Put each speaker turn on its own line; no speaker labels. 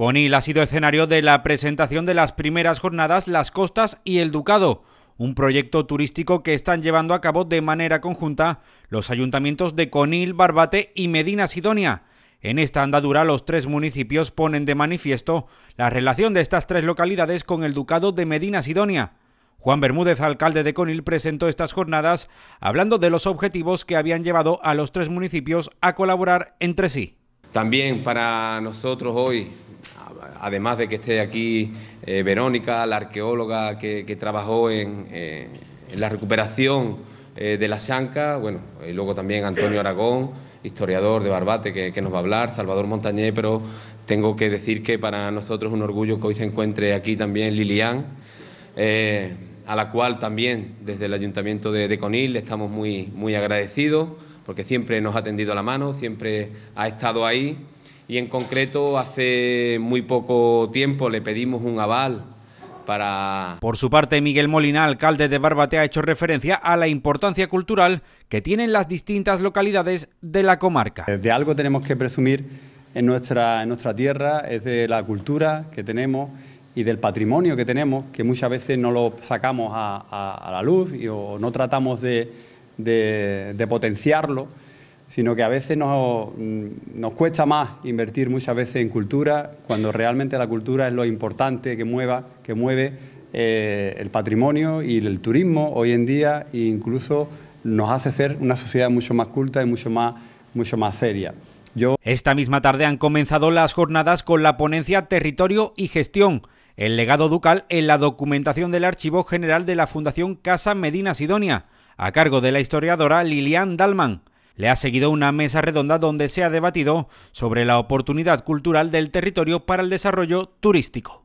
Conil ha sido escenario de la presentación de las primeras jornadas Las Costas y el Ducado, un proyecto turístico que están llevando a cabo de manera conjunta los ayuntamientos de Conil, Barbate y Medina Sidonia. En esta andadura los tres municipios ponen de manifiesto la relación de estas tres localidades con el Ducado de Medina Sidonia. Juan Bermúdez, alcalde de Conil, presentó estas jornadas hablando de los objetivos que habían llevado a
los tres municipios a colaborar entre sí. También para nosotros hoy además de que esté aquí eh, Verónica, la arqueóloga que, trabajó eh, en, la recuperación eh, de la Sanca, bueno, y luego también Antonio Aragón, historiador de Barbate, que, nos va a hablar, Salvador Montañé, pero tengo que decir que para nosotros es un orgullo que hoy se encuentre aquí también Lilian, a la cual también desde el Ayuntamiento de, de Conil estamos muy, muy agradecidos, porque siempre nos ha tendido la mano, siempre ha estado ahí y en concreto hace muy poco tiempo le pedimos un aval para... Por su parte, Miguel Molina,
alcalde de Barbate, ha hecho referencia a la importancia cultural que tienen las distintas localidades
de la comarca. De algo tenemos que presumir en nuestra, en nuestra tierra, es de la cultura que tenemos y del patrimonio que tenemos, que muchas veces no lo sacamos a, la luz y, o no tratamos de potenciarlo sino que a veces nos, cuesta más invertir muchas veces en cultura, cuando realmente la cultura es lo importante que, mueva, que mueve eh, el patrimonio y el turismo hoy en día e incluso nos hace ser una sociedad mucho más culta y mucho más, mucho más seria. Yo... Esta misma tarde han comenzado las jornadas con la
ponencia Territorio y Gestión, el legado ducal en la documentación del Archivo General de la Fundación Casa Medina Sidonia, a cargo de la historiadora Lilian Dalman le ha seguido una mesa redonda donde se ha debatido sobre la oportunidad cultural del territorio para el desarrollo turístico.